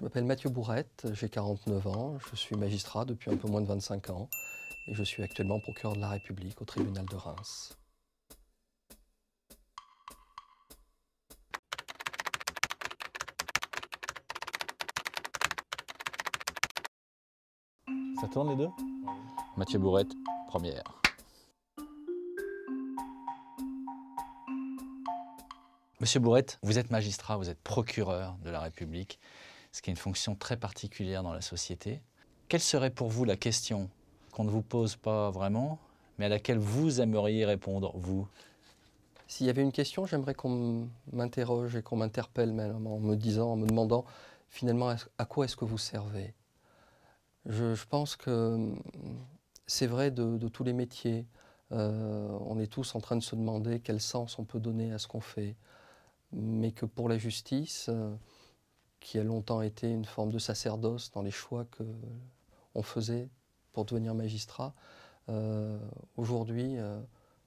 Je m'appelle Mathieu Bourrette, j'ai 49 ans, je suis magistrat depuis un peu moins de 25 ans et je suis actuellement procureur de la République au tribunal de Reims. Ça tourne les deux Mathieu Bourrette, première. Monsieur Bourrette, vous êtes magistrat, vous êtes procureur de la République ce qui est une fonction très particulière dans la société. Quelle serait pour vous la question qu'on ne vous pose pas vraiment, mais à laquelle vous aimeriez répondre, vous S'il y avait une question, j'aimerais qu'on m'interroge et qu'on m'interpelle même en me disant, en me demandant finalement à quoi est-ce que vous servez je, pense que mm, c'est vrai de, tous les métiers. Euh, on est tous en train de se demander quel sens on peut donner à ce qu'on fait. Mais que pour la justice, euh, qui a longtemps été une forme de sacerdoce dans les choix que on faisait pour devenir magistrat. Euh, aujourd'hui, euh,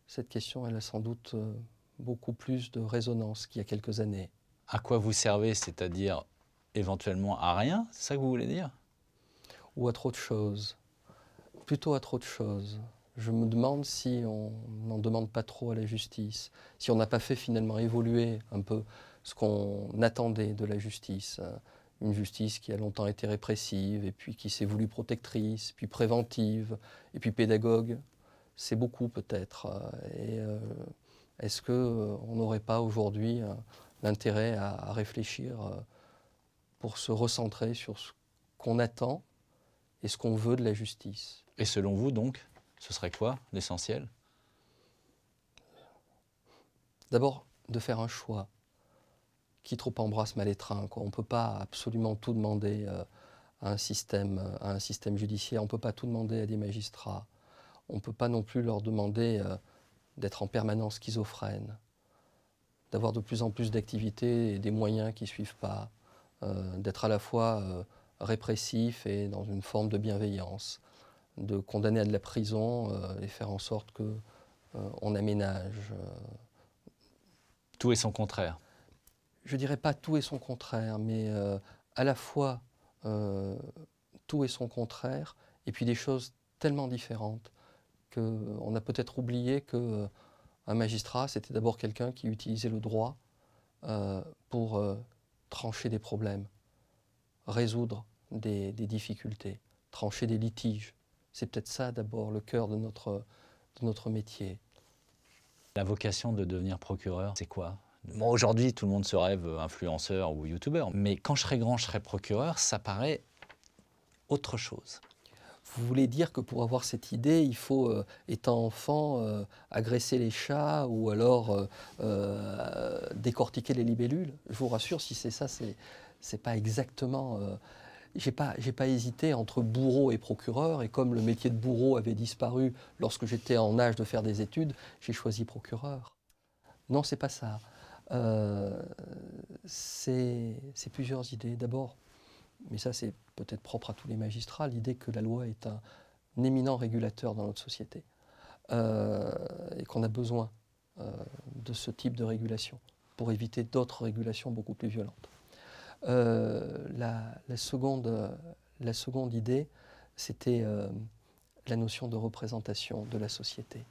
cette question, elle a sans doute euh, beaucoup plus de résonance qu'il y a quelques années. À quoi vous servez, c'est-à-dire éventuellement à rien C'est ça que vous voulez dire Ou à trop de choses. Plutôt à trop de choses. Je me demande si on n'en demande pas trop à la justice, si on n'a pas fait finalement évoluer un peu ce qu'on attendait de la justice. Hein. Une justice qui a longtemps été répressive et puis qui s'est voulue protectrice, puis préventive, et puis pédagogue. C'est beaucoup peut-être. Hein. Et euh, est-ce qu'on euh, n'aurait pas aujourd'hui hein, l'intérêt à, réfléchir euh, pour se recentrer sur ce qu'on attend et ce qu'on veut de la justice Et selon vous donc, ce serait quoi l'essentiel D'abord, de faire un choix qui trop embrasse mal étreint. Quoi. On ne peut pas absolument tout demander euh, euh, à, un système, judiciaire, on ne peut pas tout demander à des magistrats, on ne peut pas non plus leur demander euh, d'être en permanence schizophrène, d'avoir de plus en plus d'activités et des moyens qui ne suivent pas, d'être à la fois répressif et dans une forme de bienveillance, de condamner à de la prison et faire en sorte qu'on aménage. Tout est son contraire je dirais pas tout et son contraire, mais euh, à la fois euh, tout et son contraire, et puis des choses tellement différentes qu'on a peut-être oublié qu'un euh, magistrat, c'était d'abord quelqu'un qui utilisait le droit pour trancher des problèmes, résoudre des, difficultés, trancher des litiges. C'est peut-être ça d'abord le cœur de notre, de notre métier. La vocation de devenir procureur, c'est quoi aujourd'hui, tout le monde se rêve influenceur ou youtubeur, mais quand je serai grand, je serai procureur, ça paraît autre chose. Vous voulez dire que pour avoir cette idée, il faut, euh, étant enfant, euh, agresser les chats ou alors euh, décortiquer les libellules Je vous rassure, si c'est ça, c'est pas exactement. j'ai pas, pas hésité entre bourreau et procureur, et comme le métier de bourreau avait disparu lorsque j'étais en âge de faire des études, j'ai choisi procureur. Non, c'est pas ça. Euh, c'est plusieurs idées. D'abord, mais ça c'est peut-être propre à tous les magistrats, l'idée que la loi est un, éminent régulateur dans notre société euh, et qu'on a besoin euh, de ce type de régulation pour éviter d'autres régulations beaucoup plus violentes. la, seconde, la, seconde, idée, c'était la notion de représentation de la société.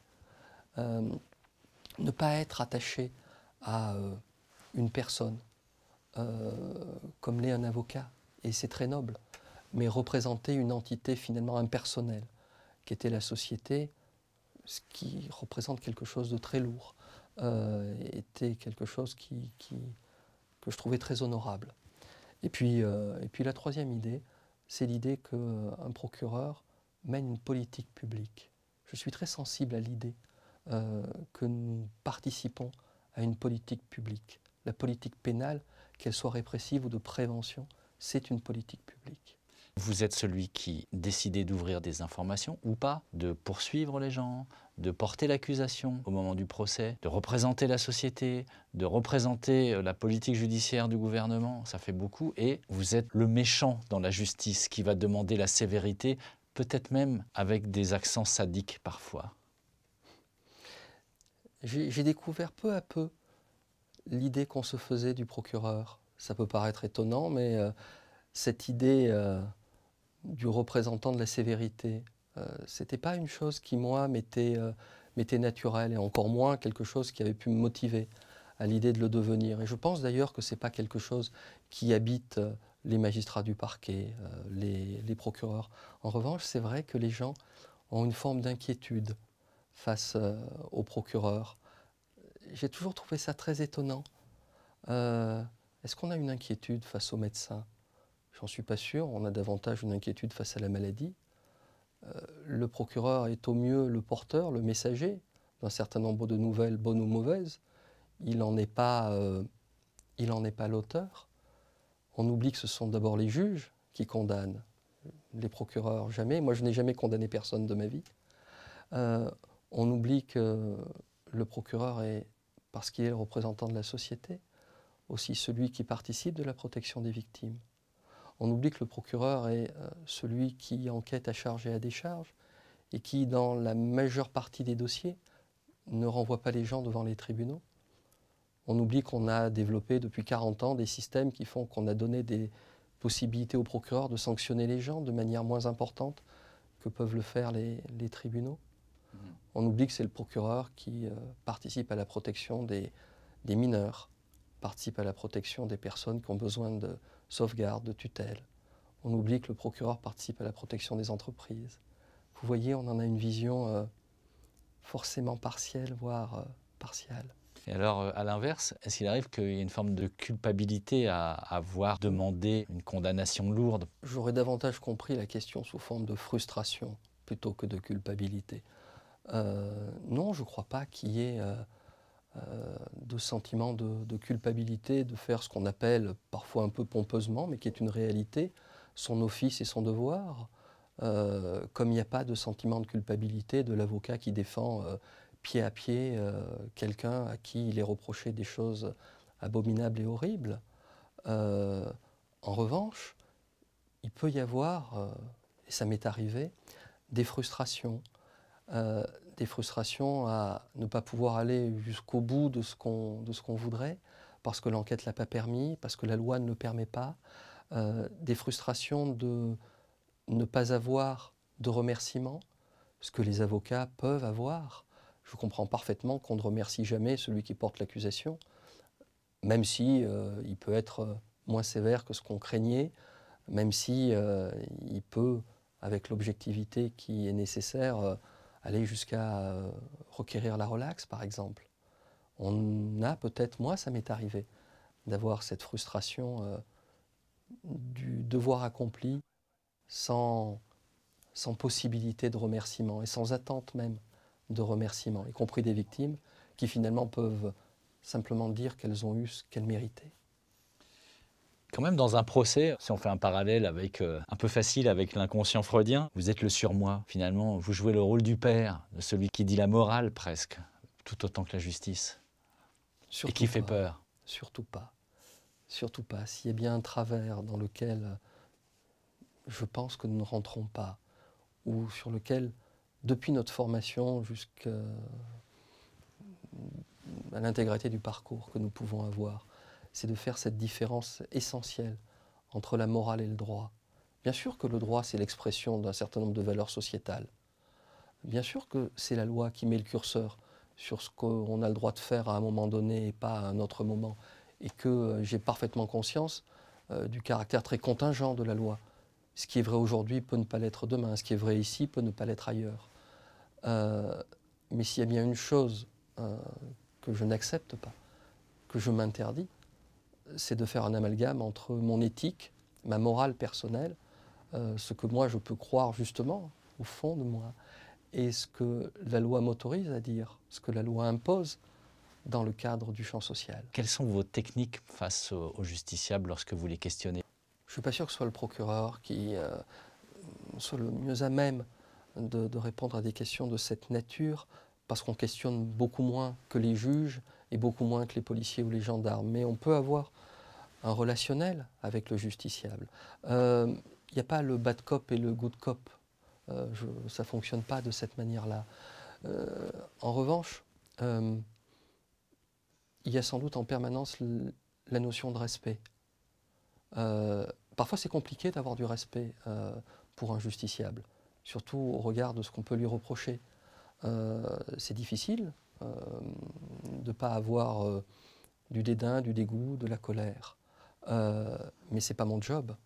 ne pas être attaché à euh, une personne, euh, comme l'est un avocat, et c'est très noble, mais représenter une entité finalement impersonnelle, qui était la société, ce qui représente quelque chose de très lourd, euh, était quelque chose qui, que je trouvais très honorable. Et puis, et puis la troisième idée, c'est l'idée qu'un procureur mène une politique publique. Je suis très sensible à l'idée que nous participons à une politique publique. La politique pénale, qu'elle soit répressive ou de prévention, c'est une politique publique. Vous êtes celui qui décide d'ouvrir des informations ou pas, de poursuivre les gens, de porter l'accusation au moment du procès, de représenter la société, de représenter euh, la politique judiciaire du gouvernement, ça fait beaucoup, et vous êtes le méchant dans la justice qui va demander la sévérité, peut-être même avec des accents sadiques parfois j'ai découvert peu à peu l'idée qu'on se faisait du procureur. Ça peut paraître étonnant, mais euh, cette idée euh, du représentant de la sévérité, euh, c'était pas une chose qui, moi, m'était naturelle, et encore moins quelque chose qui avait pu me motiver à l'idée de le devenir. Et je pense d'ailleurs que ce n'est pas quelque chose qui habite les magistrats du parquet, les procureurs. En revanche, c'est vrai que les gens ont une forme d'inquiétude face euh, au procureur. J'ai toujours trouvé ça très étonnant. Euh, est-ce qu'on a une inquiétude face au médecin J'en suis pas sûr. On a davantage une inquiétude face à la maladie. Euh, le procureur est au mieux le porteur, le messager d'un certain nombre de nouvelles, bonnes ou mauvaises. Il n'en est pas, l'auteur. On oublie que ce sont d'abord les juges qui condamnent, les procureurs jamais. Moi, je n'ai jamais condamné personne de ma vie on oublie que le procureur est, parce qu'il est le représentant de la société, aussi celui qui participe de la protection des victimes. On oublie que le procureur est euh, celui qui enquête à charge et à décharge et qui, dans la majeure partie des dossiers, ne renvoie pas les gens devant les tribunaux. On oublie qu'on a développé depuis 40 ans des systèmes qui font qu'on a donné des possibilités au procureur de sanctionner les gens de manière moins importante que peuvent le faire les, tribunaux. Mmh on oublie que c'est le procureur qui euh, participe à la protection des, des mineurs, participe à la protection des personnes qui ont besoin de sauvegarde, de tutelle. On oublie que le procureur participe à la protection des entreprises. Vous voyez, on en a une vision euh, forcément partielle, voire euh, partielle. Et alors, à l'inverse, est-ce qu'il arrive qu'il y ait une forme de culpabilité à avoir demandé une condamnation lourde J'aurais davantage compris la question sous forme de frustration plutôt que de culpabilité. Euh, non, je ne crois pas qu'il y ait euh, euh, de sentiment de, culpabilité, de faire ce qu'on appelle parfois un peu pompeusement, mais qui est une réalité, son office et son devoir. comme il n'y a pas de sentiment de culpabilité de l'avocat qui défend pied à pied quelqu'un à qui il est reproché des choses abominables et horribles. en revanche, il peut y avoir, et ça m'est arrivé, des frustrations, euh, des frustrations à ne pas pouvoir aller jusqu'au bout de ce qu'on voudrait, parce que l'enquête ne l'a pas permis, parce que la loi ne le permet pas, euh, des frustrations de ne pas avoir de remerciements, ce que les avocats peuvent avoir. Je comprends parfaitement qu'on ne remercie jamais celui qui porte l'accusation, même si euh, il peut être moins sévère que ce qu'on craignait, même si il peut, avec l'objectivité qui est nécessaire, aller jusqu'à euh, requérir la relaxe, par exemple. On a peut-être, moi, ça m'est arrivé, d'avoir cette frustration euh, du devoir accompli sans, sans possibilité de remerciement et sans attente même de remerciement, y compris des victimes qui finalement peuvent simplement dire qu'elles ont eu ce qu'elles méritaient quand même dans un procès, si on fait un parallèle avec euh, un peu facile avec l'inconscient freudien, vous êtes le surmoi finalement, vous jouez le rôle du père, de celui qui dit la morale presque, tout autant que la justice, et qui fait peur. Surtout pas, surtout pas. S'il y a bien un travers dans lequel euh, je pense que nous ne rentrons pas, ou sur lequel, depuis notre formation jusqu'à euh, l'intégrité du parcours que nous pouvons avoir, c'est de faire cette différence essentielle entre la morale et le droit. Bien sûr que le droit, c'est l'expression d'un certain nombre de valeurs sociétales. Bien sûr que c'est la loi qui met le curseur sur ce qu'on a le droit de faire à un moment donné et pas à un autre moment. Et que euh, j'ai parfaitement conscience euh, du caractère très contingent de la loi. Ce qui est vrai aujourd'hui peut ne pas l'être demain, ce qui est vrai ici peut ne pas l'être ailleurs. Euh, mais s'il y a bien une chose que je n'accepte pas, que je m'interdis, c'est de faire un amalgame entre mon éthique, ma morale personnelle, euh, ce que moi je peux croire justement au fond de moi, et ce que la loi m'autorise à dire, ce que la loi impose dans le cadre du champ social. Quelles sont vos techniques face aux justiciables lorsque vous les questionnez Je ne suis pas sûr que ce soit le procureur qui euh, soit le mieux à même de répondre à des questions de cette nature, parce qu'on questionne beaucoup moins que les juges et beaucoup moins que les policiers ou les gendarmes. Mais on peut avoir un relationnel avec le justiciable. Il euh, n'y a pas le bad cop et le good cop. Euh, ça ne fonctionne pas de cette manière-là. Euh, en revanche, il y a sans doute en permanence la notion de respect. parfois, c'est compliqué d'avoir du respect pour un justiciable, surtout au regard de ce qu'on peut lui reprocher. c'est difficile, euh, de ne pas avoir euh, du dédain, du dégoût, de la colère. Euh, mais ce n'est pas mon job.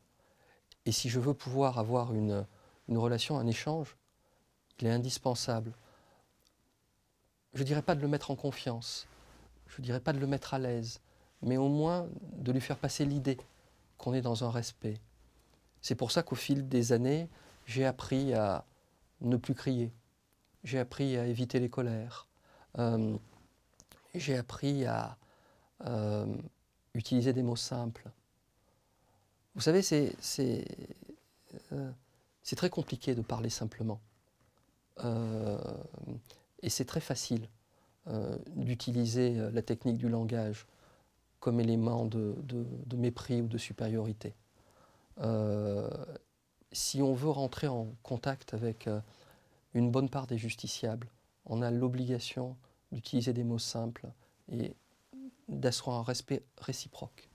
Et si je veux pouvoir avoir une, relation, un échange, il est indispensable. Je ne dirais pas de le mettre en confiance, je ne dirais pas de le mettre à l'aise, mais au moins de lui faire passer l'idée qu'on est dans un respect. C'est pour ça qu'au fil des années, j'ai appris à ne plus crier, j'ai appris à éviter les colères, euh, j'ai appris à euh, utiliser des mots simples. Vous savez, c'est euh, très compliqué de parler simplement. et c'est très facile d'utiliser la technique du langage comme élément de mépris ou de supériorité. si on veut rentrer en contact avec une bonne part des justiciables, on a l'obligation d'utiliser des mots simples et d'asseoir un respect réciproque.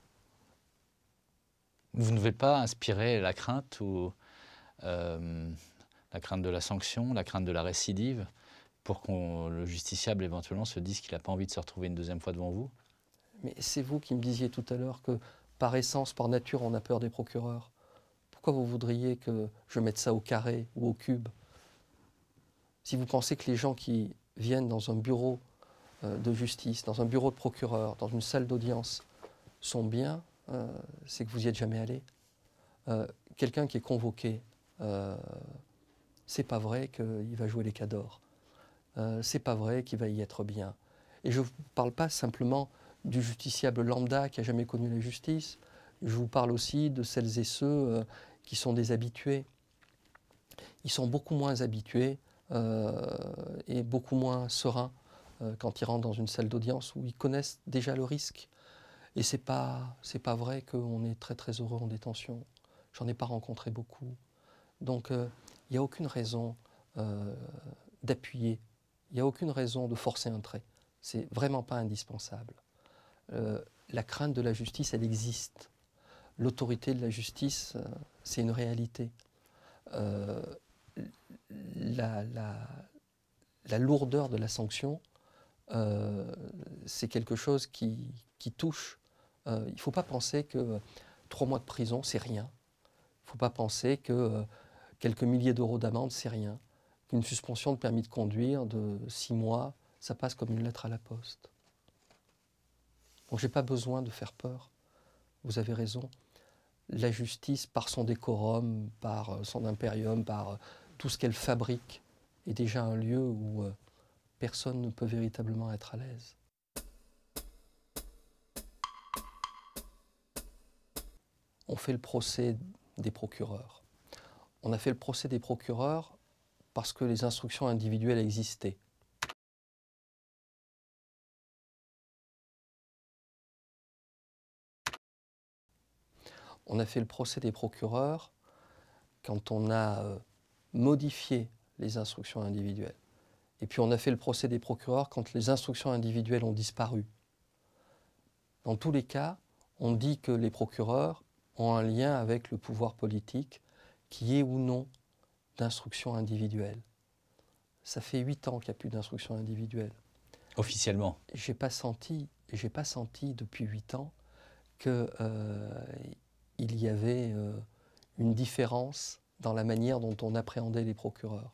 Vous ne devez pas inspirer la crainte ou euh, la crainte de la sanction, la crainte de la récidive, pour que le justiciable éventuellement se dise qu'il n'a pas envie de se retrouver une deuxième fois devant vous Mais c'est vous qui me disiez tout à l'heure que par essence, par nature, on a peur des procureurs. Pourquoi vous voudriez que je mette ça au carré ou au cube si vous pensez que les gens qui viennent dans un bureau euh, de justice, dans un bureau de procureur, dans une salle d'audience, sont bien, euh, c'est que vous n'y êtes jamais allé. Euh, quelqu'un qui est convoqué, c'est pas vrai qu'il va jouer les cadors. c'est pas vrai qu'il va y être bien. Et je ne vous parle pas simplement du justiciable lambda qui a jamais connu la justice. Je vous parle aussi de celles et ceux qui sont des habitués. Ils sont beaucoup moins habitués et euh, beaucoup moins serein euh, quand ils rentrent dans une salle d'audience où ils connaissent déjà le risque. Et c'est pas, pas vrai qu'on est très très heureux en détention. J'en ai pas rencontré beaucoup. Donc euh, il n'y a aucune raison d'appuyer, il n'y a aucune raison de forcer un trait. C'est vraiment pas indispensable. la crainte de la justice, elle existe. L'autorité de la justice, c'est une réalité la, lourdeur de la sanction, euh, c'est quelque chose qui, touche. Euh, il ne faut pas penser que trois mois de prison, c'est rien. Il ne faut pas penser que euh, quelques milliers d'euros d'amende, c'est rien. Qu'une suspension de permis de conduire de six mois, ça passe comme une lettre à la poste. Donc n'ai pas besoin de faire peur. Vous avez raison. La justice, par son décorum, par son impérium, par tout ce qu'elle fabrique est déjà un lieu où euh, personne ne peut véritablement être à l'aise. On fait le procès des procureurs. On a fait le procès des procureurs parce que les instructions individuelles existaient. On a fait le procès des procureurs quand on a euh, modifier les instructions individuelles. Et puis on a fait le procès des procureurs quand les instructions individuelles ont disparu. Dans tous les cas, on dit que les procureurs ont un lien avec le pouvoir politique, qui est ou non d'instruction individuelle. Ça fait huit ans qu'il n'y a plus d'instruction individuelle. Officiellement. J'ai pas senti, j'ai pas senti depuis huit ans que euh, y avait euh, une différence dans la manière dont on appréhendait les procureurs.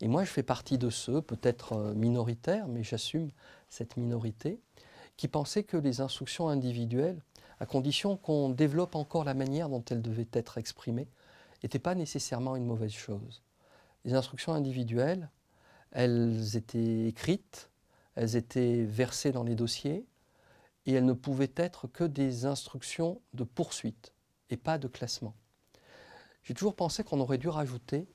Et moi, je fais partie de ceux, peut-être euh, minoritaires, mais j'assume cette minorité, qui pensaient que les instructions individuelles, à condition qu'on développe encore la manière dont elles devaient être exprimées, n'étaient pas nécessairement une mauvaise chose. Les instructions individuelles, elles étaient écrites, elles étaient versées dans les dossiers, et elles ne pouvaient être que des instructions de poursuite et pas de classement. J'ai toujours pensé qu'on aurait dû rajouter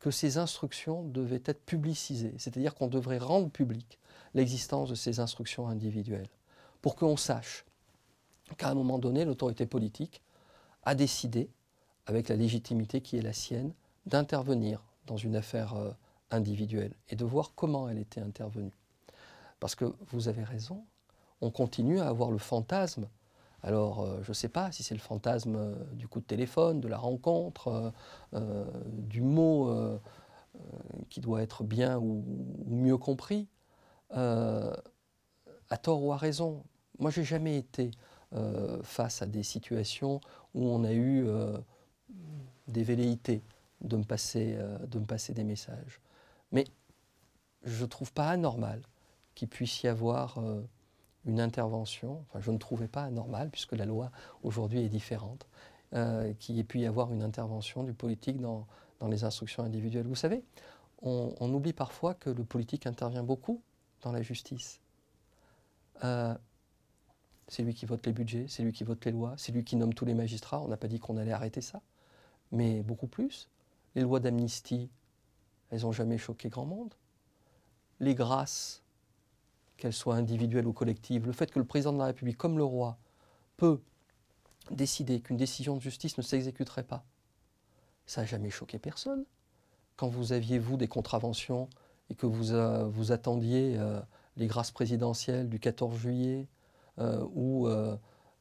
que ces instructions devaient être publicisées, c'est-à-dire qu'on devrait rendre publique l'existence de ces instructions individuelles, pour qu'on sache qu'à un moment donné, l'autorité politique a décidé, avec la légitimité qui est la sienne, d'intervenir dans une affaire euh, individuelle et de voir comment elle était intervenue. Parce que vous avez raison, on continue à avoir le fantasme alors, euh, je ne sais pas si c'est le fantasme euh, du coup de téléphone, de la rencontre, euh, du mot qui doit être bien ou, mieux compris, à tort ou à raison. Moi, j'ai jamais été face à des situations où on a eu des velléités de me, passer, de me passer des messages. Mais je ne trouve pas anormal qu'il puisse y avoir une intervention, enfin je ne trouvais pas normal, puisque la loi aujourd'hui est différente, euh, qu'il y ait pu y avoir une intervention du politique dans, dans les instructions individuelles. Vous savez, on, oublie parfois que le politique intervient beaucoup dans la justice. Euh, c'est lui qui vote les budgets, c'est lui qui vote les lois, c'est lui qui nomme tous les magistrats. On n'a pas dit qu'on allait arrêter ça, mais beaucoup plus. Les lois d'amnistie, elles n'ont jamais choqué grand monde. Les grâces, qu'elles soient individuelles ou collectives, le fait que le président de la République, comme le roi, peut décider qu'une décision de justice ne s'exécuterait pas, ça n'a jamais choqué personne. Quand vous aviez, vous, des contraventions et que vous, euh, vous attendiez euh, les grâces présidentielles du 14 juillet euh, ou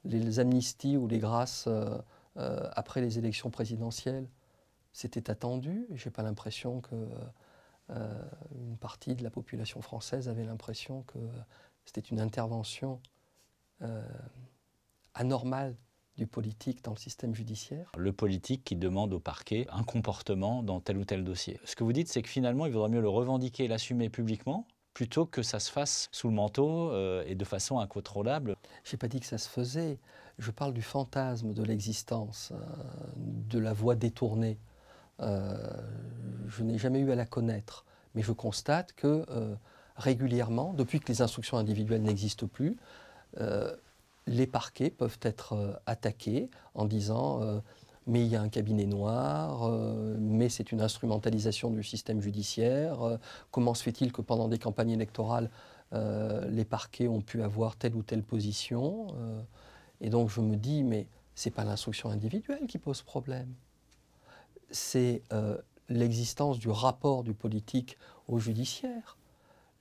les, les, amnisties ou les grâces après les élections présidentielles, c'était attendu. Je n'ai pas l'impression que euh, une partie de la population française avait l'impression que c'était une intervention euh, anormale du politique dans le système judiciaire. Le politique qui demande au parquet un comportement dans tel ou tel dossier. Ce que vous dites, c'est que finalement, il vaudrait mieux le revendiquer et l'assumer publiquement plutôt que ça se fasse sous le manteau euh, et de façon incontrôlable. Je n'ai pas dit que ça se faisait. Je parle du fantasme de l'existence, de la voie détournée. Euh, je n'ai jamais eu à la connaître, mais je constate que euh, régulièrement, depuis que les instructions individuelles n'existent plus, euh, les parquets peuvent être attaqués en disant mais il y a un cabinet noir, mais c'est une instrumentalisation du système judiciaire. comment se fait-il que pendant des campagnes électorales, les parquets ont pu avoir telle ou telle position Et donc je me dis, mais ce n'est pas l'instruction individuelle qui pose problème c'est euh, l'existence du rapport du politique au judiciaire.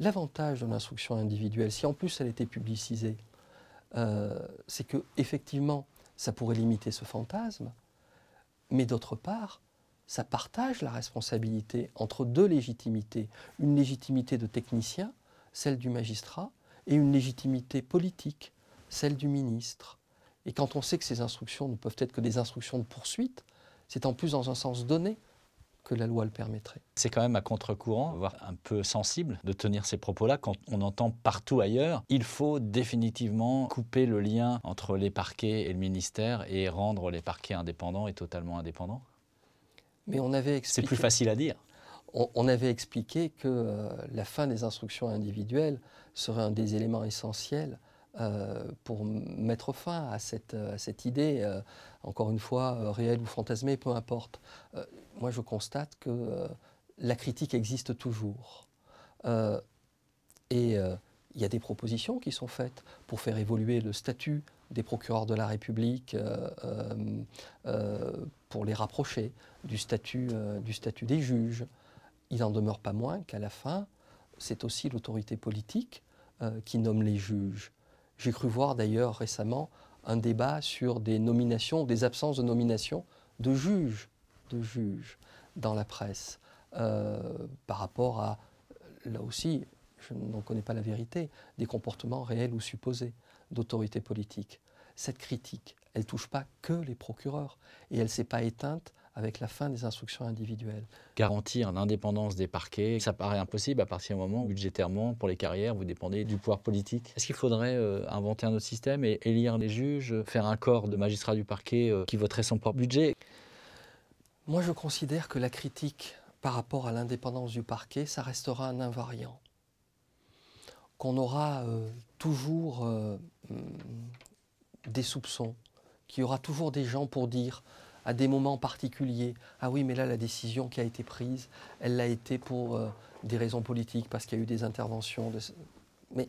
L'avantage de l'instruction individuelle, si en plus elle était publicisée, euh, c'est que effectivement, ça pourrait limiter ce fantasme, mais d'autre part, ça partage la responsabilité entre deux légitimités, une légitimité de technicien, celle du magistrat, et une légitimité politique, celle du ministre. Et quand on sait que ces instructions ne peuvent être que des instructions de poursuite, c'est en plus dans un sens donné que la loi le permettrait. C'est quand même à contre-courant, voire un peu sensible, de tenir ces propos-là quand on entend partout ailleurs il faut définitivement couper le lien entre les parquets et le ministère et rendre les parquets indépendants et totalement indépendants. Mais on avait expliqué... C'est plus facile à dire. On, avait expliqué que euh, la fin des instructions individuelles serait un des éléments essentiels euh, pour mettre fin à cette, euh, idée, euh, encore une fois, réelle ou fantasmée, peu importe. moi, je constate que la critique existe toujours. et il y a des propositions qui sont faites pour faire évoluer le statut des procureurs de la République pour les rapprocher du statut, du statut des juges. Il n'en demeure pas moins qu'à la fin, c'est aussi l'autorité politique qui nomme les juges. J'ai cru voir d'ailleurs récemment un débat sur des nominations, des absences de nominations de juges, de juges dans la presse, euh, par rapport à, là aussi, je n'en connais pas la vérité, des comportements réels ou supposés d'autorité politique. Cette critique, elle ne touche pas que les procureurs et elle ne s'est pas éteinte avec la fin des instructions individuelles. Garantir l'indépendance des parquets, ça paraît impossible à partir du moment où budgétairement, pour les carrières, vous dépendez du pouvoir politique. Est-ce qu'il faudrait euh, inventer un autre système et élire les juges, faire un corps de magistrats du parquet euh, qui voterait son propre budget Moi, je considère que la critique par rapport à l'indépendance du parquet, ça restera un invariant. Qu'on aura euh, toujours mm, des soupçons, qu'il y aura toujours des gens pour dire à des moments particuliers. Ah oui, mais là, la décision qui a été prise, elle l'a été pour euh, des raisons politiques, parce qu'il y a eu des interventions. Mais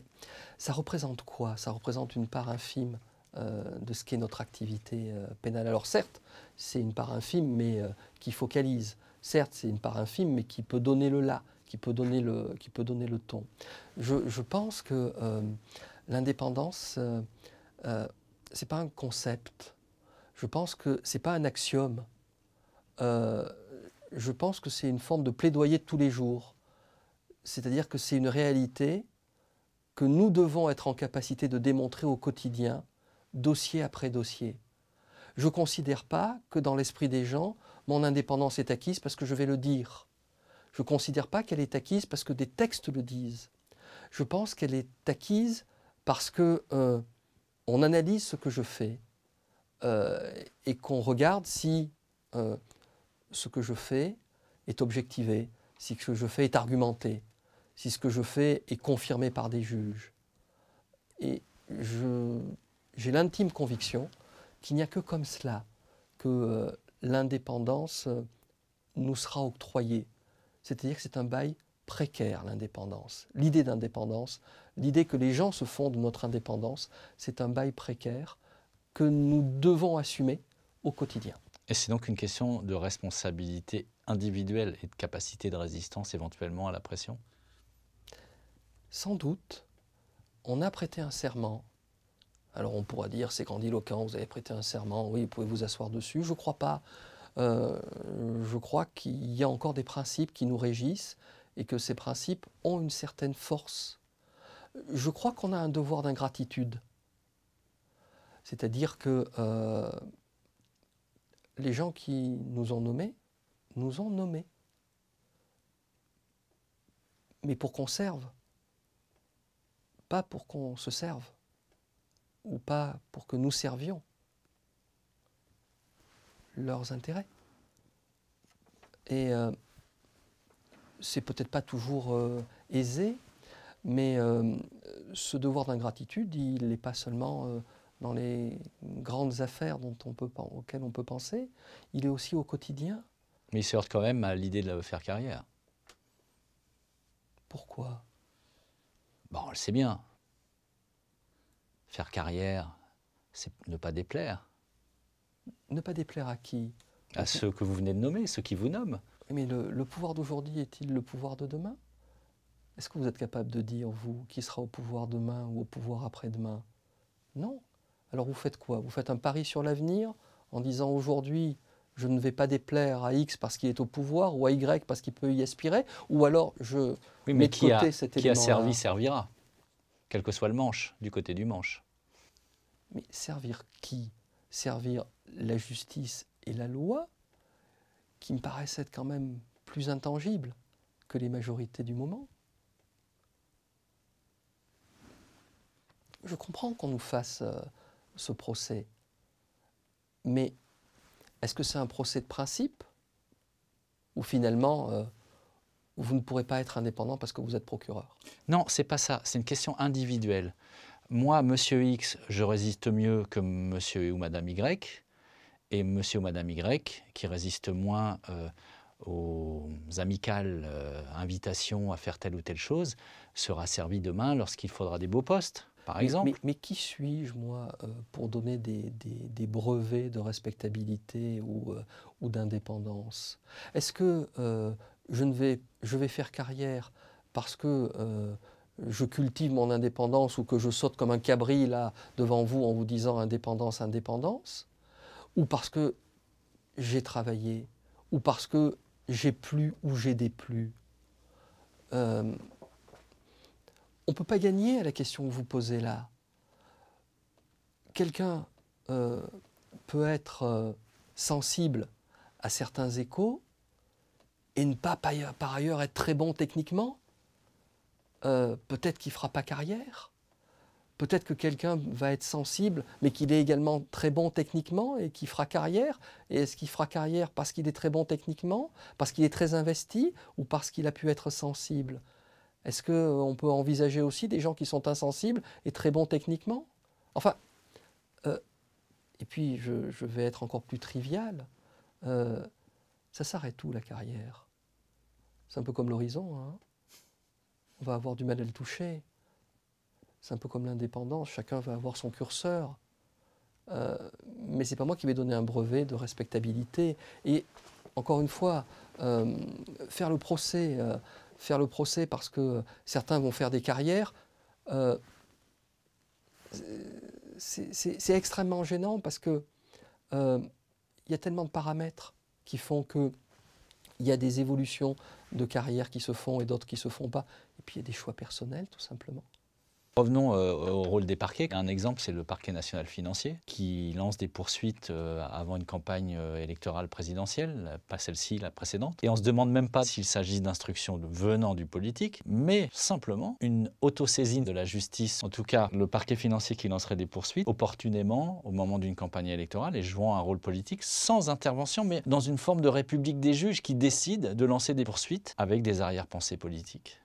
ça représente quoi Ça représente une part infime euh, de ce qu'est notre activité euh, pénale. Alors certes, c'est une part infime, mais qui focalise. Certes, c'est une part infime, mais qui peut donner le là, qui peut donner le, qui peut donner le ton. Je, je pense que l'indépendance, ce n'est pas un concept je pense que ce n'est pas un axiome. Euh, je pense que c'est une forme de plaidoyer de tous les jours. C'est-à-dire que c'est une réalité que nous devons être en capacité de démontrer au quotidien, dossier après dossier. Je ne considère pas que dans l'esprit des gens, mon indépendance est acquise parce que je vais le dire. Je ne considère pas qu'elle est acquise parce que des textes le disent. Je pense qu'elle est acquise parce que euh, on analyse ce que je fais, euh, et qu'on regarde si euh, ce que je fais est objectivé, si ce que je fais est argumenté, si ce que je fais est confirmé par des juges. Et j'ai l'intime conviction qu'il n'y a que comme cela que euh, l'indépendance nous sera octroyée. C'est-à-dire que c'est un bail précaire, l'indépendance. L'idée d'indépendance, l'idée que les gens se font de notre indépendance, c'est un bail précaire que nous devons assumer au quotidien. Et c'est donc une question de responsabilité individuelle et de capacité de résistance éventuellement à la pression Sans doute. On a prêté un serment. Alors on pourra dire, c'est grandiloquent, vous avez prêté un serment, oui, vous pouvez vous asseoir dessus. Je ne crois pas. Euh, je crois qu'il y a encore des principes qui nous régissent et que ces principes ont une certaine force. Je crois qu'on a un devoir d'ingratitude c'est-à-dire que euh, les gens qui nous ont nommés, nous ont nommés. Mais pour qu'on serve, pas pour qu'on se serve, ou pas pour que nous servions leurs intérêts. Et euh, c'est peut-être pas toujours euh, aisé, mais ce devoir d'ingratitude, il n'est pas seulement dans les grandes affaires dont on peut, auxquelles on peut penser, il est aussi au quotidien. Mais il se heurte quand même à l'idée de la faire carrière. Pourquoi on le sait bien. Faire carrière, c'est ne pas déplaire. Ne pas déplaire à qui À ceux que vous venez de nommer, ceux qui vous nomment. Mais le pouvoir d'aujourd'hui est-il le pouvoir de demain Est-ce que vous êtes capable de dire, vous, qui sera au pouvoir demain ou au pouvoir après-demain Non. Alors vous faites quoi Vous faites un pari sur l'avenir en disant aujourd'hui, je ne vais pas déplaire à X parce qu'il est au pouvoir ou à Y parce qu'il peut y aspirer, ou alors je mais mets qui côté a, Qui a servi servira, quel que soit le manche, du côté du manche. Mais servir qui Servir la justice et la loi, qui me paraissent être quand même plus intangibles que les majorités du moment. Je comprends qu'on nous fasse euh, ce procès. Mais est-ce que c'est un procès de principe Ou finalement, euh, vous ne pourrez pas être indépendant parce que vous êtes procureur Non, c'est pas ça. C'est une question individuelle. Moi, monsieur X, je résiste mieux que monsieur ou madame Y, et monsieur ou madame Y, qui résiste moins euh, aux amicales euh, invitations à faire telle ou telle chose, sera servi demain lorsqu'il faudra des beaux postes mais, qui suis-je, moi, euh, pour donner des, brevets de respectabilité ou, euh, d'indépendance Est-ce que euh, je, ne vais, je vais faire carrière parce que je cultive mon indépendance ou que je saute comme un cabri là devant vous en vous disant indépendance, indépendance Ou parce que j'ai travaillé Ou parce que j'ai plu ou j'ai déplu on ne peut pas gagner à la question que vous posez là. Quelqu'un euh, peut être euh, sensible à certains échos et ne pas par ailleurs être très bon techniquement. Euh, peut-être qu'il ne fera pas carrière. Peut-être que quelqu'un va être sensible, mais qu'il est également très bon techniquement et qu'il fera carrière. Et est-ce qu'il fera carrière parce qu'il est très bon techniquement, parce qu'il est très investi ou parce qu'il a pu être sensible est-ce qu'on euh, peut envisager aussi des gens qui sont insensibles et très bons techniquement Enfin, euh, et puis je, vais être encore plus trivial, euh, ça s'arrête où la carrière C'est un peu comme l'horizon, hein. on va avoir du mal à le toucher. C'est un peu comme l'indépendance, chacun va avoir son curseur. Mais mais c'est pas moi qui vais donner un brevet de respectabilité. Et encore une fois, faire le procès faire le procès parce que certains vont faire des carrières, euh, c'est extrêmement gênant parce que il euh, y a tellement de paramètres qui font que il y a des évolutions de carrière qui se font et d'autres qui se font pas. Et puis il y a des choix personnels, tout simplement. Revenons euh, au rôle des parquets. Un exemple, c'est le parquet national financier qui lance des poursuites euh, avant une campagne euh, électorale présidentielle, pas celle-ci, la précédente. Et on ne se demande même pas s'il s'agit d'instructions venant du politique, mais simplement une autosaisine de la justice, en tout cas le parquet financier qui lancerait des poursuites opportunément au moment d'une campagne électorale et jouant un rôle politique sans intervention, mais dans une forme de république des juges qui décide de lancer des poursuites avec des arrière-pensées politiques.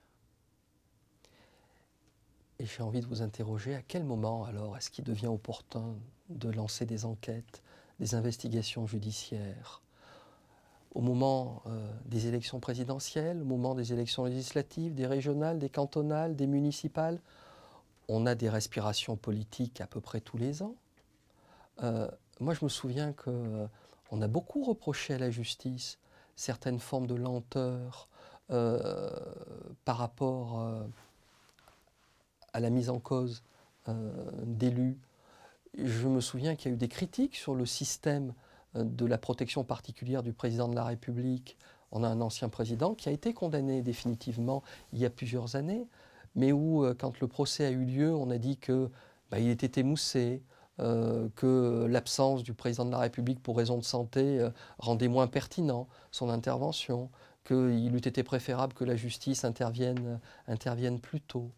Et j'ai envie de vous interroger à quel moment alors est-ce qu'il devient opportun de lancer des enquêtes, des investigations judiciaires Au moment euh, des élections présidentielles, au moment des élections législatives, des régionales, des cantonales, des municipales On a des respirations politiques à peu près tous les ans. Euh, moi, je me souviens qu'on euh, a beaucoup reproché à la justice certaines formes de lenteur par rapport à la mise en cause euh, d'élus. Je me souviens qu'il y a eu des critiques sur le système euh, de la protection particulière du président de la République. On a un ancien président qui a été condamné définitivement il y a plusieurs années, mais où, euh, quand le procès a eu lieu, on a dit qu'il bah, était émoussé, que l'absence du président de la République pour raison de santé rendait moins pertinent son intervention, qu'il eût été préférable que la justice intervienne plus tôt.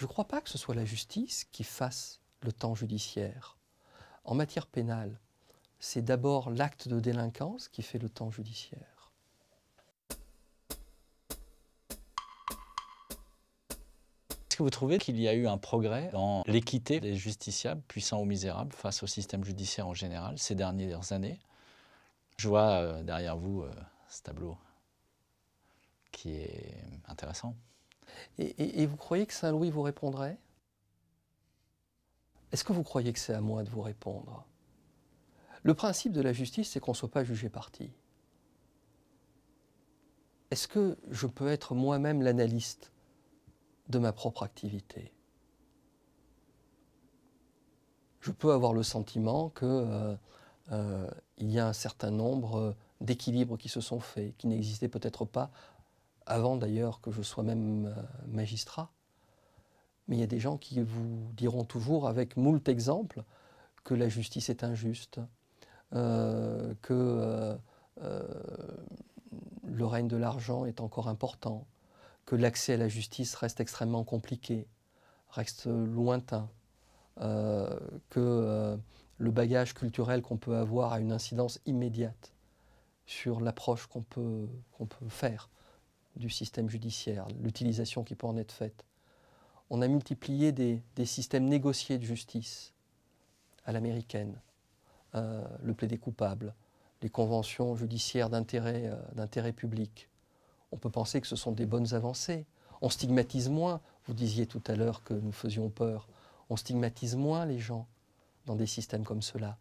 Je ne crois pas que ce soit la justice qui fasse le temps judiciaire. En matière pénale, c'est d'abord l'acte de délinquance qui fait le temps judiciaire. Est-ce que vous trouvez qu'il y a eu un progrès dans l'équité des justiciables, puissants ou misérables, face au système judiciaire en général ces dernières années Je vois euh, derrière vous euh, ce tableau qui est intéressant. Et, vous croyez que Saint Louis vous répondrait Est-ce que vous croyez que c'est à moi de vous répondre Le principe de la justice, c'est qu'on ne soit pas jugé parti. Est-ce que je peux être moi-même l'analyste de ma propre activité je peux avoir le sentiment qu'il euh, euh, y a un certain nombre d'équilibres qui se sont faits, qui n'existaient peut-être pas avant d'ailleurs que je sois même euh, magistrat. Mais il y a des gens qui vous diront toujours, avec moult exemples, que la justice est injuste, euh, que euh, le règne de l'argent est encore important, que l'accès à la justice reste extrêmement compliqué, reste lointain, que le bagage culturel qu'on peut avoir a une incidence immédiate sur l'approche qu'on peut, qu'on peut faire du système judiciaire, l'utilisation qui peut en être faite. On a multiplié des, systèmes négociés de justice à l'américaine, euh, le plaidé coupable, les conventions judiciaires euh, d'intérêt public. On peut penser que ce sont des bonnes avancées. On stigmatise moins. Vous disiez tout à l'heure que nous faisions peur. On stigmatise moins les gens dans des systèmes comme cela.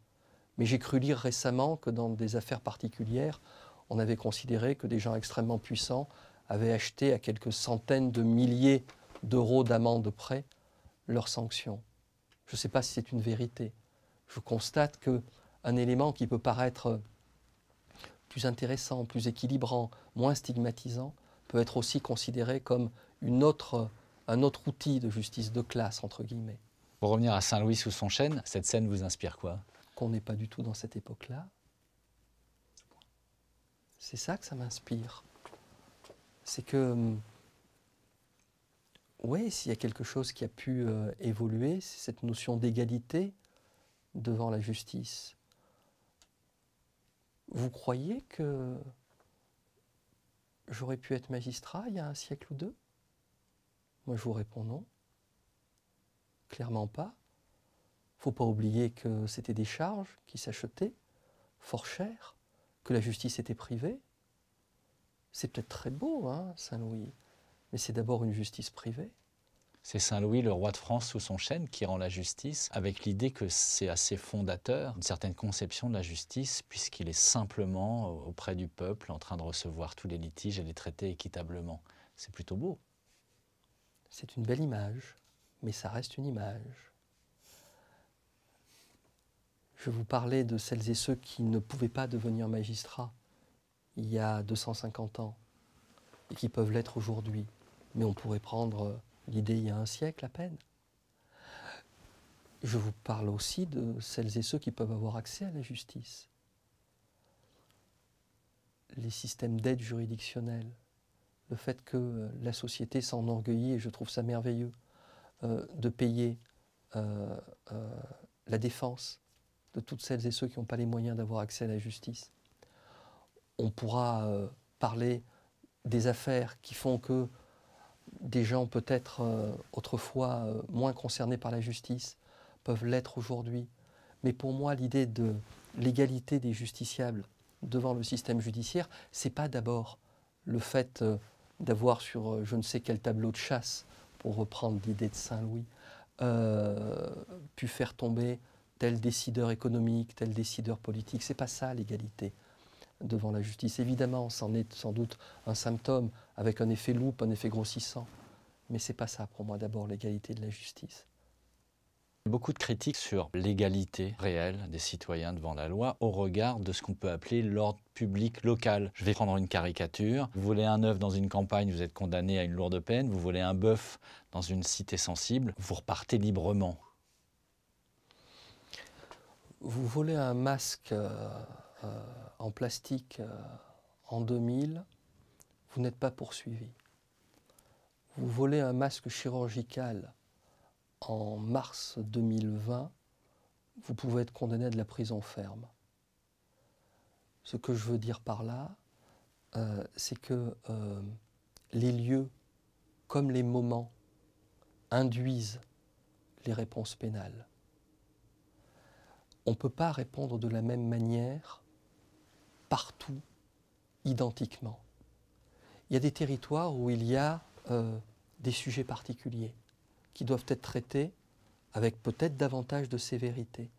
Mais j'ai cru lire récemment que dans des affaires particulières, on avait considéré que des gens extrêmement puissants avaient acheté à quelques centaines de milliers d'euros d'amende près leurs sanctions. Je ne sais pas si c'est une vérité. Je constate que un élément qui peut paraître plus intéressant, plus équilibrant, moins stigmatisant, peut être aussi considéré comme une autre, un autre outil de justice de classe, entre guillemets. Pour revenir à Saint-Louis sous son chêne, cette scène vous inspire quoi Qu'on n'est pas du tout dans cette époque-là. C'est ça que ça m'inspire c'est que, hum, oui, s'il y a quelque chose qui a pu euh, évoluer, c'est cette notion d'égalité devant la justice. Vous croyez que j'aurais pu être magistrat il y a un siècle ou deux Moi, je vous réponds non. Clairement pas. Faut pas oublier que c'était des charges qui s'achetaient fort cher que la justice était privée, c'est peut-être très beau, hein, Saint-Louis, mais c'est d'abord une justice privée. C'est Saint-Louis, le roi de France sous son chêne, qui rend la justice, avec l'idée que c'est assez fondateur une certaine conception de la justice, puisqu'il est simplement euh, auprès du peuple en train de recevoir tous les litiges et les traiter équitablement. C'est plutôt beau. C'est une belle image, mais ça reste une image. Je vous parlais de celles et ceux qui ne pouvaient pas devenir magistrats il y a 250 ans et qui peuvent l'être aujourd'hui. Mais on pourrait prendre euh, l'idée il y a un siècle à peine. Je vous parle aussi de celles et ceux qui peuvent avoir accès à la justice. Les systèmes d'aide juridictionnelle, le fait que euh, la société s'enorgueillit, et je trouve ça merveilleux, euh, de payer la défense de toutes celles et ceux qui n'ont pas les moyens d'avoir accès à la justice on pourra euh, parler des affaires qui font que des gens peut-être euh, autrefois euh, moins concernés par la justice peuvent l'être aujourd'hui. Mais pour moi, l'idée de l'égalité des justiciables devant le système judiciaire, n'est pas d'abord le fait d'avoir sur je ne sais quel tableau de chasse, pour reprendre l'idée de Saint-Louis, pu faire tomber tel décideur économique, tel décideur politique. Ce n'est pas ça l'égalité devant la justice. Évidemment, c'en est sans doute un symptôme avec un effet loupe, un effet grossissant. Mais c'est pas ça pour moi d'abord l'égalité de la justice. Beaucoup de critiques sur l'égalité réelle des citoyens devant la loi au regard de ce qu'on peut appeler l'ordre public local. Je vais prendre une caricature. Vous voulez un œuf dans une campagne, vous êtes condamné à une lourde peine. Vous voulez un bœuf dans une cité sensible, vous repartez librement. Vous voulez un masque. Euh, euh, en plastique euh, en 2000, vous n'êtes pas poursuivi. Vous volez un masque chirurgical en mars 2020, vous pouvez être condamné à de la prison ferme. Ce que je veux dire par là, euh, c'est que les lieux comme les moments induisent les réponses pénales. On ne peut pas répondre de la même manière partout identiquement. Il y a des territoires où il y a euh, des sujets particuliers qui doivent être traités avec peut-être davantage de sévérité.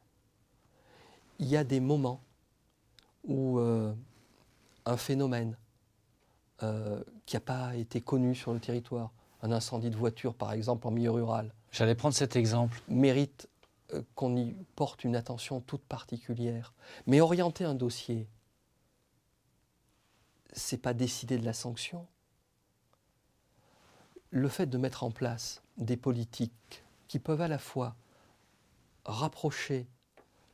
Il y a des moments où euh, un phénomène euh, qui n'a pas été connu sur le territoire, un incendie de voiture par exemple en milieu rural, j'allais prendre cet exemple, mérite qu'on y porte une attention toute particulière. Mais orienter un dossier c'est pas décider de la sanction. Le fait de mettre en place des politiques qui peuvent à la fois rapprocher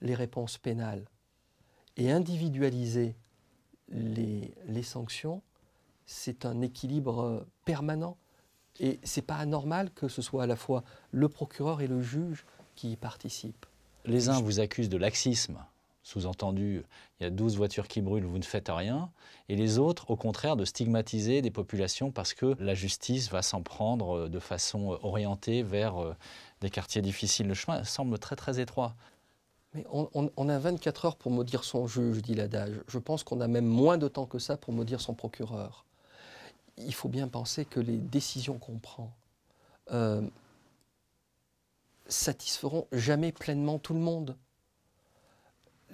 les réponses pénales et individualiser les, sanctions, c'est un équilibre euh, permanent. Et c'est pas anormal que ce soit à la fois le procureur et le juge qui y participent. Les uns vous accusent de laxisme, sous-entendu, il y a 12 voitures qui brûlent, vous ne faites rien. Et les autres, au contraire, de stigmatiser des populations parce que la justice va s'en prendre euh, de façon euh, orientée vers euh, des quartiers difficiles. Le chemin semble très très étroit. Mais on, a 24 heures pour maudire son juge, dit l'adage. Je pense qu'on a même moins de temps que ça pour maudire son procureur. Il faut bien penser que les décisions qu'on prend, euh, satisferont jamais pleinement tout le monde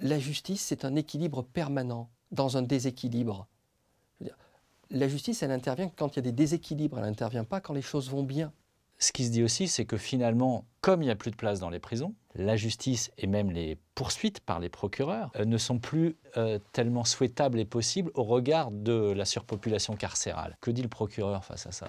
la justice, c'est un équilibre permanent dans un déséquilibre. la justice, elle intervient quand il y a des déséquilibres, elle n'intervient pas quand les choses vont bien. Ce qui se dit aussi, c'est que finalement, comme il n'y a plus de place dans les prisons, la justice et même les poursuites par les procureurs euh, ne sont plus euh, tellement souhaitables et possibles au regard de la surpopulation carcérale. Que dit le procureur face à ça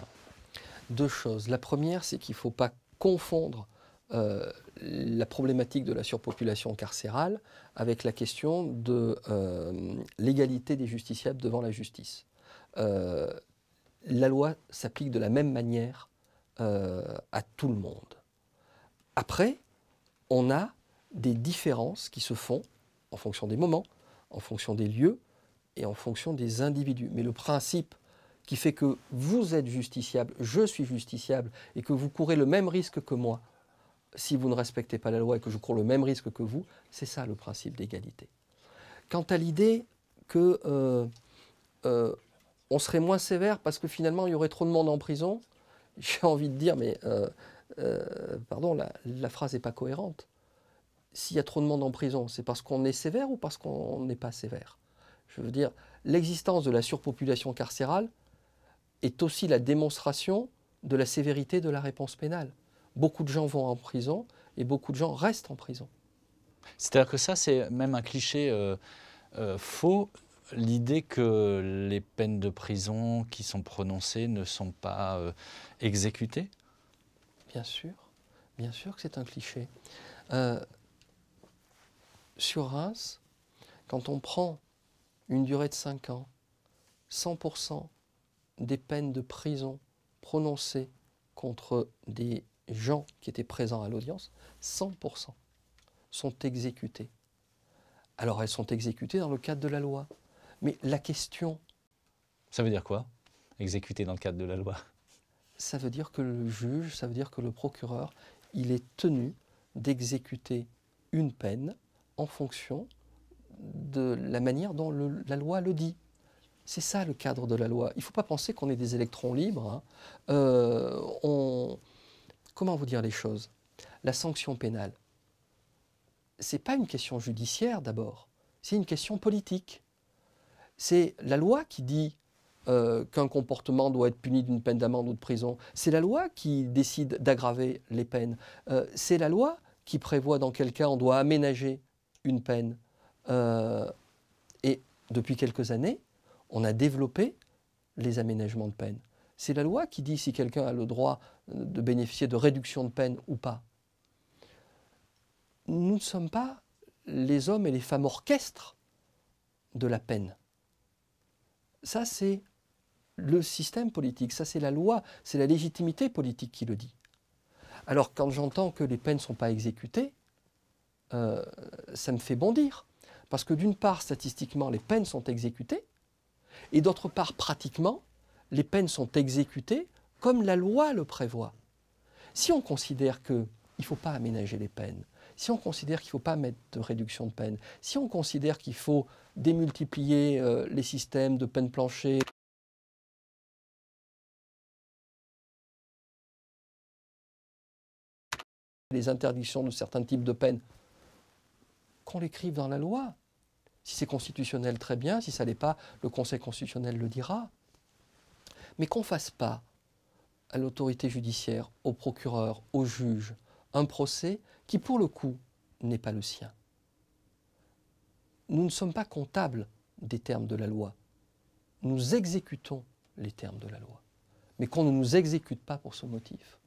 Deux choses. La première, c'est qu'il ne faut pas confondre euh, la problématique de la surpopulation carcérale avec la question de euh, l'égalité des justiciables devant la justice. Euh, la loi s'applique de la même manière à tout le monde. Après, on a des différences qui se font en fonction des moments, en fonction des lieux et en fonction des individus. Mais le principe qui fait que vous êtes justiciable, je suis justiciable et que vous courez le même risque que moi si vous ne respectez pas la loi et que je cours le même risque que vous, c'est ça le principe d'égalité. Quant à l'idée qu'on euh, euh, serait moins sévère parce que finalement il y aurait trop de monde en prison, j'ai envie de dire, mais euh, pardon, la, la phrase n'est pas cohérente. S'il y a trop de monde en prison, c'est parce qu'on est sévère ou parce qu'on n'est pas sévère Je veux dire, l'existence de la surpopulation carcérale est aussi la démonstration de la sévérité de la réponse pénale beaucoup de gens vont en prison et beaucoup de gens restent en prison. C'est-à-dire que ça, c'est même un cliché euh, euh, faux, l'idée que les peines de prison qui sont prononcées ne sont pas euh, exécutées Bien sûr, bien sûr que c'est un cliché. sur Reims, quand on prend une durée de 5 ans, 100% des peines de prison prononcées contre des gens qui étaient présents à l'audience, 100% sont exécutés. Alors elles sont exécutées dans le cadre de la loi. Mais la question... Ça veut dire quoi exécuter dans le cadre de la loi Ça veut dire que le juge, ça veut dire que le procureur, il est tenu d'exécuter une peine en fonction de la manière dont la loi le dit. C'est ça le cadre de la loi. Il ne faut pas penser qu'on est des électrons libres. Hein. Euh, on, Comment vous dire les choses La sanction pénale, c'est pas une question judiciaire d'abord, c'est une question politique. C'est la loi qui dit euh, qu'un comportement doit être puni d'une peine d'amende ou de prison. C'est la loi qui décide d'aggraver les peines. Euh, c'est la loi qui prévoit dans quel cas on doit aménager une peine. Euh, et depuis quelques années, on a développé les aménagements de peine. C'est la loi qui dit si quelqu'un a le droit euh, de bénéficier de réduction de peine ou pas. Nous ne sommes pas les hommes et les femmes orchestres de la peine. Ça, c'est le système politique, ça, c'est la loi, c'est la légitimité politique qui le dit. Alors, quand j'entends que les peines ne sont pas exécutées, euh, ça me fait bondir. Parce que d'une part, statistiquement, les peines sont exécutées, et d'autre part, pratiquement, les peines sont exécutées comme la loi le prévoit. Si on considère qu'il ne faut pas aménager les peines, si on considère qu'il ne faut pas mettre de réduction de peine, si on considère qu'il faut démultiplier euh, les systèmes de peine planchée, les interdictions de certains types de peines, qu'on l'écrive dans la loi. Si c'est constitutionnel, très bien. Si ça l'est pas, le Conseil constitutionnel le dira mais qu'on ne fasse pas à l'autorité judiciaire, au procureur, au juge, un procès qui, pour le coup, n'est pas le sien. Nous ne sommes pas comptables des termes de la loi. Nous exécutons les termes de la loi, mais qu'on ne nous exécute pas pour ce motif.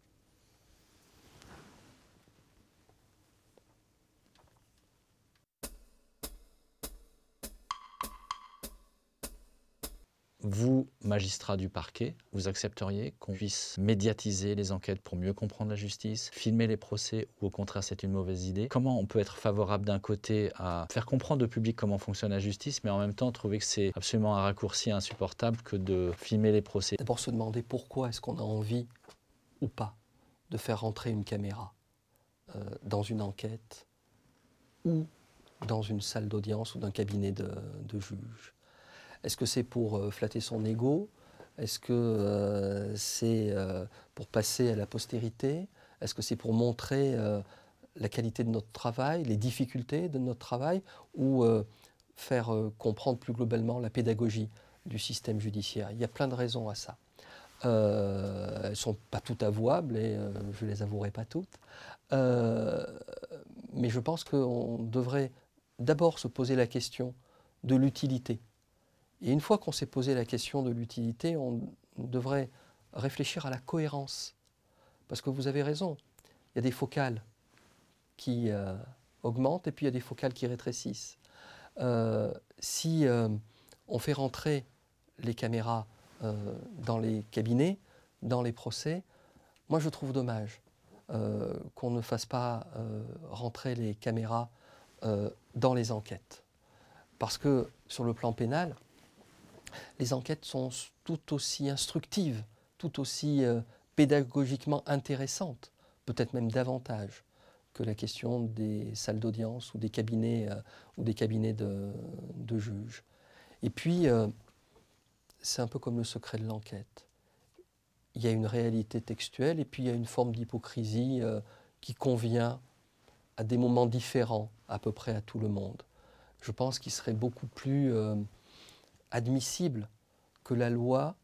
Vous, magistrat du parquet, vous accepteriez qu'on puisse médiatiser les enquêtes pour mieux comprendre la justice, filmer les procès ou au contraire c'est une mauvaise idée Comment on peut être favorable d'un côté à faire comprendre au public comment fonctionne la justice, mais en même temps trouver que c'est absolument un raccourci insupportable que de filmer les procès D'abord se demander pourquoi est-ce qu'on a envie ou pas de faire rentrer une caméra euh, dans une enquête ou dans une salle d'audience ou d'un cabinet de, de est-ce que c'est pour euh, flatter son ego Est-ce que euh, c'est euh, pour passer à la postérité Est-ce que c'est pour montrer la qualité de notre travail, les difficultés de notre travail Ou faire comprendre plus globalement la pédagogie du système judiciaire Il y a plein de raisons à ça. elles ne sont pas toutes avouables et je ne les avouerai pas toutes. mais je pense qu'on devrait d'abord se poser la question de l'utilité et une fois qu'on s'est posé la question de l'utilité, on devrait réfléchir à la cohérence. Parce que vous avez raison, il y a des focales qui euh, augmentent et puis il y a des focales qui rétrécissent. Euh, si euh, on fait rentrer les caméras dans les cabinets, dans les procès, moi je trouve dommage qu'on ne fasse pas rentrer les caméras dans les enquêtes. Parce que sur le plan pénal, les enquêtes sont tout aussi instructives, tout aussi euh, pédagogiquement intéressantes, peut-être même davantage que la question des salles d'audience ou des cabinets, euh, ou des cabinets de, juges. Et puis, euh, c'est un peu comme le secret de l'enquête. Il y a une réalité textuelle et puis il y a une forme d'hypocrisie qui convient à des moments différents à peu près à tout le monde. Je pense qu'il serait beaucoup plus admissible que la loi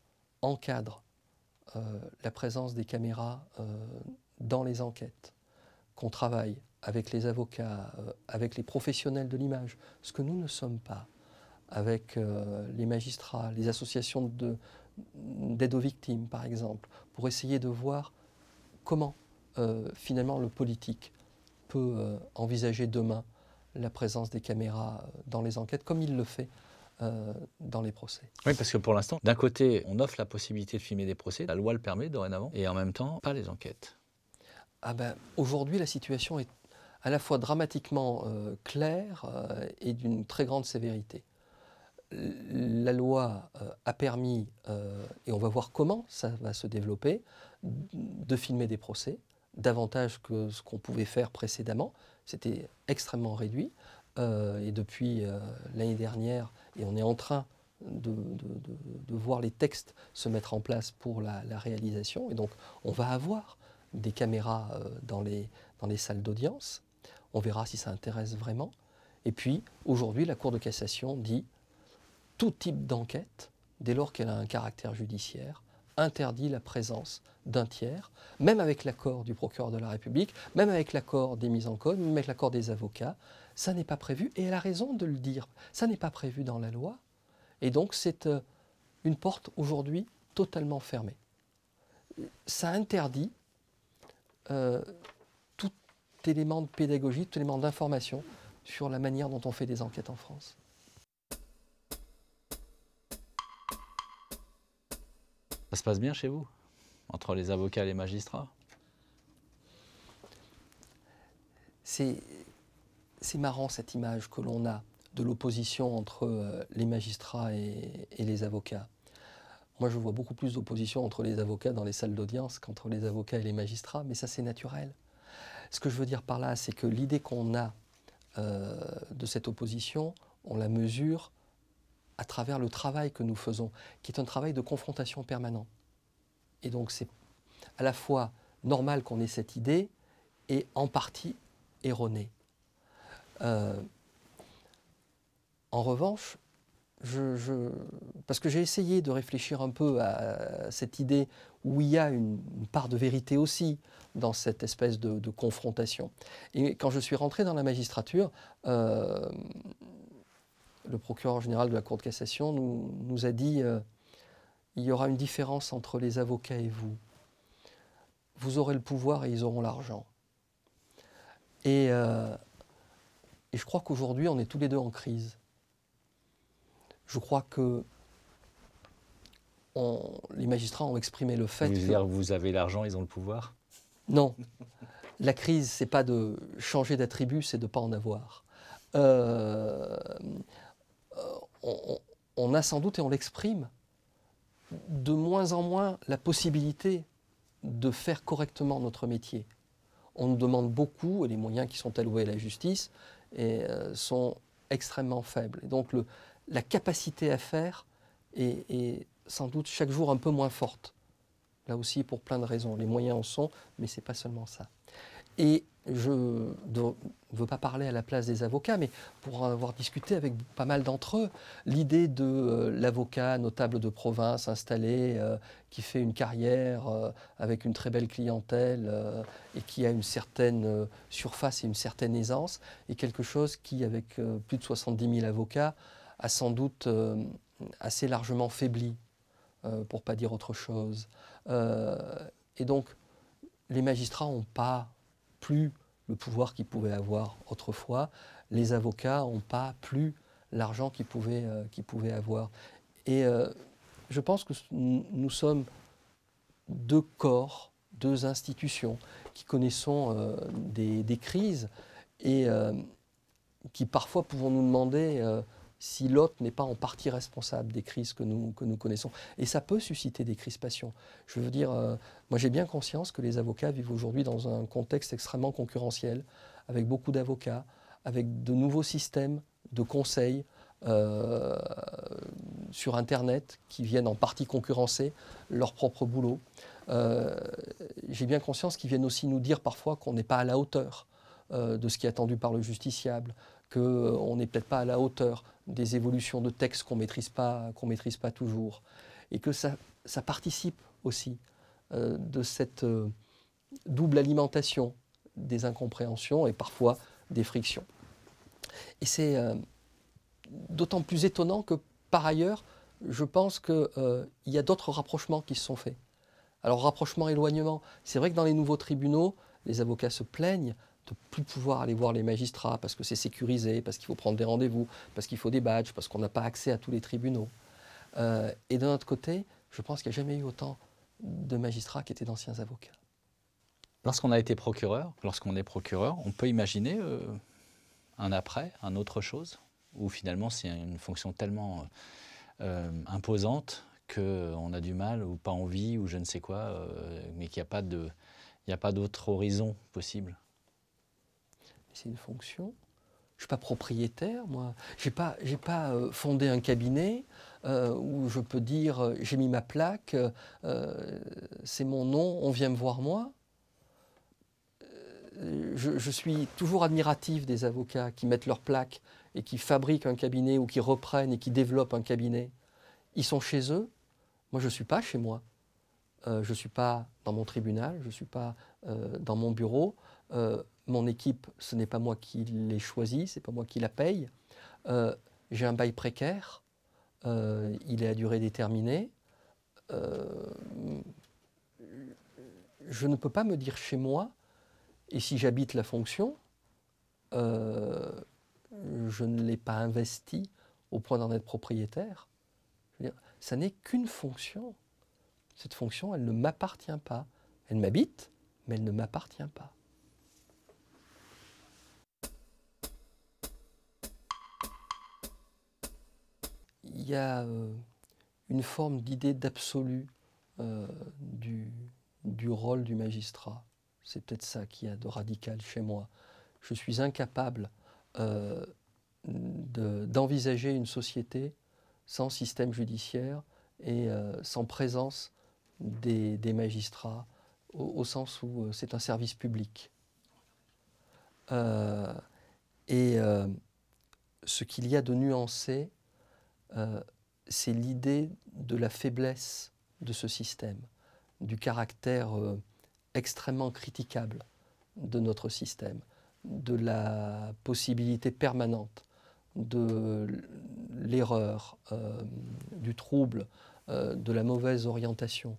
encadre euh, la présence des caméras euh, dans les enquêtes, qu'on travaille avec les avocats, euh, avec les professionnels de l'image, ce que nous ne sommes pas, avec les magistrats, les associations d'aide aux victimes, par exemple, pour essayer de voir comment finalement le politique peut envisager demain la présence des caméras dans les enquêtes, comme il le fait euh, dans les procès. Oui, parce que pour l'instant, d'un côté, on offre la possibilité de filmer des procès, la loi le permet dorénavant, et en même temps, pas les enquêtes. Ah ben, aujourd'hui, la situation est à la fois dramatiquement euh, claire euh, et d'une très grande sévérité. la loi a permis, et on va voir comment ça va se développer, de filmer des procès, davantage que ce qu'on pouvait faire précédemment. C'était extrêmement réduit. Euh, et depuis euh, l'année dernière, et on est en train de, voir les textes se mettre en place pour la, réalisation. Et donc, on va avoir des caméras euh, dans les, dans les salles d'audience. On verra si ça intéresse vraiment. Et puis, aujourd'hui, la Cour de cassation dit tout type d'enquête, dès lors qu'elle a un caractère judiciaire, interdit la présence d'un tiers, même avec l'accord du procureur de la République, même avec l'accord des mises en cause, même avec l'accord des avocats, ça n'est pas prévu, et elle a raison de le dire, ça n'est pas prévu dans la loi, et donc c'est euh, une porte aujourd'hui totalement fermée. Ça interdit euh, tout élément de pédagogie, tout élément d'information sur la manière dont on fait des enquêtes en France. Ça se passe bien chez vous, entre les avocats et les magistrats C'est c'est marrant cette image que l'on a de l'opposition entre euh, les magistrats et, les avocats. Moi, je vois beaucoup plus d'opposition entre les avocats dans les salles d'audience qu'entre les avocats et les magistrats, mais ça, c'est naturel. Ce que je veux dire par là, c'est que l'idée qu'on a euh, de cette opposition, on la mesure à travers le travail que nous faisons, qui est un travail de confrontation permanent. Et donc, c'est à la fois normal qu'on ait cette idée et en partie erronée. Euh, en revanche, parce que j'ai essayé de réfléchir un peu à cette idée où il y a une, part de vérité aussi dans cette espèce de, confrontation. Et quand je suis rentré dans la magistrature, euh, le procureur général de la Cour de cassation nous, a dit euh, il y aura une différence entre les avocats et vous. Vous aurez le pouvoir et ils auront l'argent. Et et je crois qu'aujourd'hui, on est tous les deux en crise. Je crois que les magistrats ont exprimé le fait. Vous, vous avez l'argent, ils ont le pouvoir Non. La crise, ce n'est pas de changer d'attribut, c'est de ne pas en avoir. Euh, euh, on, on, a sans doute, et on l'exprime, de moins en moins la possibilité de faire correctement notre métier. On nous demande beaucoup, et les moyens qui sont alloués à la justice, et, euh, sont extrêmement faibles. donc la capacité à faire est, est, sans doute chaque jour un peu moins forte. Là aussi pour plein de raisons. Les moyens en sont, mais ce n'est pas seulement ça. Et je ne veux pas parler à la place des avocats, mais pour avoir discuté avec pas mal d'entre eux, l'idée de euh, l'avocat notable de province installé, euh, qui fait une carrière euh, avec une très belle clientèle et qui a une certaine surface et une certaine aisance, est quelque chose qui, avec plus de 70 000 avocats, a sans doute assez largement faibli, pour pas dire autre chose. et donc, les magistrats n'ont pas plus le pouvoir qu'ils pouvaient avoir autrefois. Les avocats n'ont pas plus l'argent qu'ils pouvaient, euh, avoir. Et euh, je pense que nous sommes deux corps, deux institutions qui connaissons euh, des, des, crises et qui parfois pouvons nous demander si l'autre n'est pas en partie responsable des crises que nous, connaissons. Et ça peut susciter des crispations. Je veux dire, euh, moi j'ai bien conscience que les avocats vivent aujourd'hui dans un contexte extrêmement concurrentiel, avec beaucoup d'avocats, avec de nouveaux systèmes de conseils. Euh, sur Internet qui viennent en partie concurrencer leur propre boulot. Euh, j'ai bien conscience qu'ils viennent aussi nous dire parfois qu'on n'est pas à la hauteur de ce qui est attendu par le justiciable, qu'on euh, n'est peut-être pas à la hauteur des évolutions de textes qu'on maîtrise qu'on maîtrise pas toujours, et que ça, participe aussi euh, de cette euh, double alimentation des incompréhensions et parfois des frictions. Et c'est d'autant plus étonnant que par ailleurs, je pense qu'il y a d'autres rapprochements qui se sont faits. Alors rapprochement, éloignement, c'est vrai que dans les nouveaux tribunaux, les avocats se plaignent de plus pouvoir aller voir les magistrats parce que c'est sécurisé, parce qu'il faut prendre des rendez-vous, parce qu'il faut des badges, parce qu'on n'a pas accès à tous les tribunaux. Euh, et d'un autre côté, je pense qu'il n'y a jamais eu autant de magistrats qui étaient d'anciens avocats. Lorsqu'on a été procureur, lorsqu'on est procureur, on peut imaginer euh, un après, un autre chose, où finalement c'est une fonction tellement imposante euh, imposante qu'on a du mal ou pas envie ou je ne sais quoi, mais qu'il a pas de, n'y a pas d'autre horizon possible c'est une fonction. Je ne suis pas propriétaire, moi. Je n'ai pas, pas euh, fondé un cabinet euh, où je peux dire euh, j'ai mis ma plaque, c'est mon nom, on vient me voir moi. Je, je, suis toujours admiratif des avocats qui mettent leur plaque et qui fabriquent un cabinet ou qui reprennent et qui développent un cabinet. Ils sont chez eux. Moi, je ne suis pas chez moi. je ne suis pas dans mon tribunal, je ne suis pas dans mon bureau mon équipe, ce n'est pas moi qui les ce c'est pas moi qui la paye. Euh, j'ai un bail précaire, euh, il est à durée déterminée. Euh, je ne peux pas me dire chez moi, et si j'habite la fonction, je ne l'ai pas investi au point d'en être propriétaire. ça n'est qu'une fonction. Cette fonction, elle ne m'appartient pas. Elle m'habite, mais elle ne m'appartient pas. il y a euh, une forme d'idée d'absolu euh, du, rôle du magistrat. C'est peut-être ça qu'il y a de radical chez moi. Je suis incapable euh, d'envisager une société sans système judiciaire et sans présence des, magistrats, au, sens où c'est un service public. et ce qu'il y a de nuancé euh, c'est l'idée de la faiblesse de ce système, du caractère euh, extrêmement critiquable de notre système, de la possibilité permanente de l'erreur, euh, du trouble, de la mauvaise orientation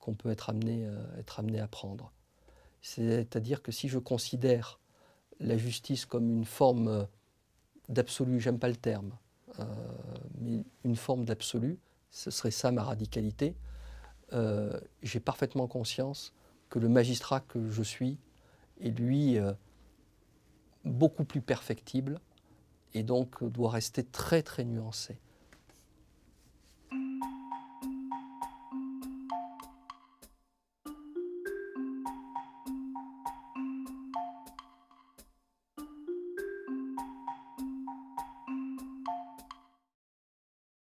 qu'on peut être amené, être amené à prendre. C'est-à-dire que si je considère la justice comme une forme d'absolu, j'aime pas le terme, euh, mais une forme d'absolu, ce serait ça ma radicalité. Euh, j'ai parfaitement conscience que le magistrat que je suis est lui euh, beaucoup plus perfectible et donc doit rester très très nuancé.